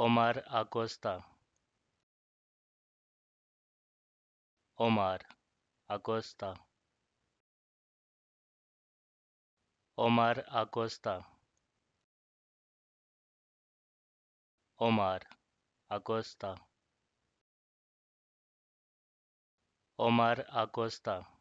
Omar Acosta. Omar Acosta. Omar Acosta. Omar Acosta. Omar Acosta.